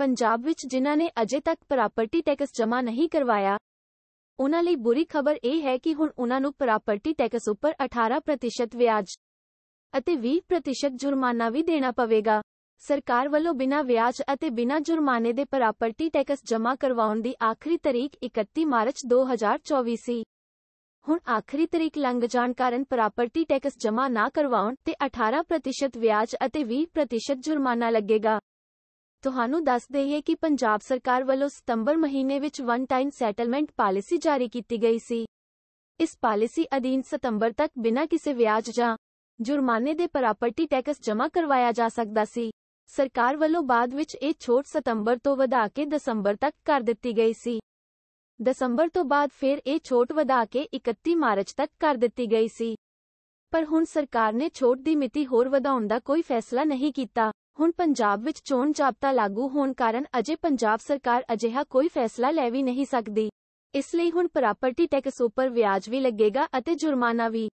ਪੰਜਾਬ ਵਿੱਚ ਜਿਨ੍ਹਾਂ ਨੇ ਅਜੇ ਤੱਕ ਪ੍ਰਾਪਰਟੀ ਟੈਕਸ ਜਮ੍ਹਾਂ ਨਹੀਂ ਕਰਵਾਇਆ ਉਹਨਾਂ ਲਈ ਬੁਰੀ ਖਬਰ ਇਹ ਹੈ ਕਿ ਹੁਣ ਉਹਨਾਂ ਨੂੰ ਪ੍ਰਾਪਰਟੀ ਟੈਕਸ ਉੱਪਰ 18% ਵਿਆਜ ਅਤੇ 20% ਜੁਰਮਾਨਾ ਵੀ ਦੇਣਾ ਪਵੇਗਾ ਸਰਕਾਰ ਵੱਲੋਂ ਬਿਨਾਂ ਵਿਆਜ ਅਤੇ ਬਿਨਾਂ ਜੁਰਮਾਨੇ ਦੇ ਪ੍ਰਾਪਰਟੀ ਟੈਕਸ ਜਮ੍ਹਾਂ ਕਰਵਾਉਣ ਦੀ ਆਖਰੀ ਤਾਰੀਖ 31 ਮਾਰਚ 2024 ਸੀ ਹੁਣ ਆਖਰੀ ਤਾਰੀਖ ਲੰਘ ਜਾਣ ਕਾਰਨ ਪ੍ਰਾਪਰਟੀ ਟੈਕਸ ਜਮ੍ਹਾਂ ਨਾ ਕਰਵਾਉਣ ਤੇ 18% ਵਿਆਜ ਅਤੇ 20% ਜੁਰਮਾਨਾ ਲੱਗੇਗਾ ਤੁਹਾਨੂੰ ਦੱਸ ਦਈਏ ਕਿ ਪੰਜਾਬ ਸਰਕਾਰ ਵੱਲੋਂ ਸਤੰਬਰ ਮਹੀਨੇ ਵਿੱਚ ਵਨ ਟਾਈਮ ਸੈਟਲਮੈਂਟ ਪਾਲਿਸੀ ਜਾਰੀ ਕੀਤੀ ਗਈ ਸੀ ਇਸ ਪਾਲਿਸੀ ਅਧੀਨ ਸਤੰਬਰ ਤੱਕ ਬਿਨਾਂ ਕਿਸੇ ਵਿਆਜ ਜਾਂ ਜੁਰਮਾਨੇ ਦੇ ਪ੍ਰਾਪਰਟੀ ਟੈਕਸ ਜਮ੍ਹਾਂ ਕਰਵਾਇਆ ਜਾ ਸਕਦਾ ਸੀ ਸਰਕਾਰ ਵੱਲੋਂ ਬਾਅਦ ਵਿੱਚ ਇਹ ਛੋਟ ਸਤੰਬਰ ਤੋਂ ਵਧਾ ਕੇ ਦਸੰਬਰ ਤੱਕ ਕਰ ਦਿੱਤੀ ਗਈ ਸੀ ਦਸੰਬਰ ਤੋਂ ਬਾਅਦ ਫਿਰ ਇਹ ਛੋਟ ਵਧਾ ਕੇ 31 ਮਾਰਚ ਤੱਕ ਕਰ ਦਿੱਤੀ ਗਈ ਸੀ ਪਰ ਹੁਣ ਸਰਕਾਰ ਨੇ ਛੋਟ ਦੀ ਮਿਤੀ ਹੋਰ ਵਧਾਉਣ ਦਾ ਕੋਈ ਫੈਸਲਾ ਨਹੀਂ ਕੀਤਾ ਹੁਣ ਪੰਜਾਬ ਵਿੱਚ ਚੋਣ ਜਾਬਤਾ ਲਾਗੂ ਹੋਣ ਕਾਰਨ ਅਜੇ ਪੰਜਾਬ ਸਰਕਾਰ ਅਜਿਹਾ ਕੋਈ ਫੈਸਲਾ ਲੈ ਵੀ ਨਹੀਂ ਸਕਦੀ ਇਸ ਲਈ ਹੁਣ ਪ੍ਰਾਪਰਟੀ ਟੈਕਸ ਉੱਪਰ ਵਿਆਜ ਵੀ ਲੱਗੇਗਾ ਅਤੇ ਜੁਰਮਾਨਾ ਵੀ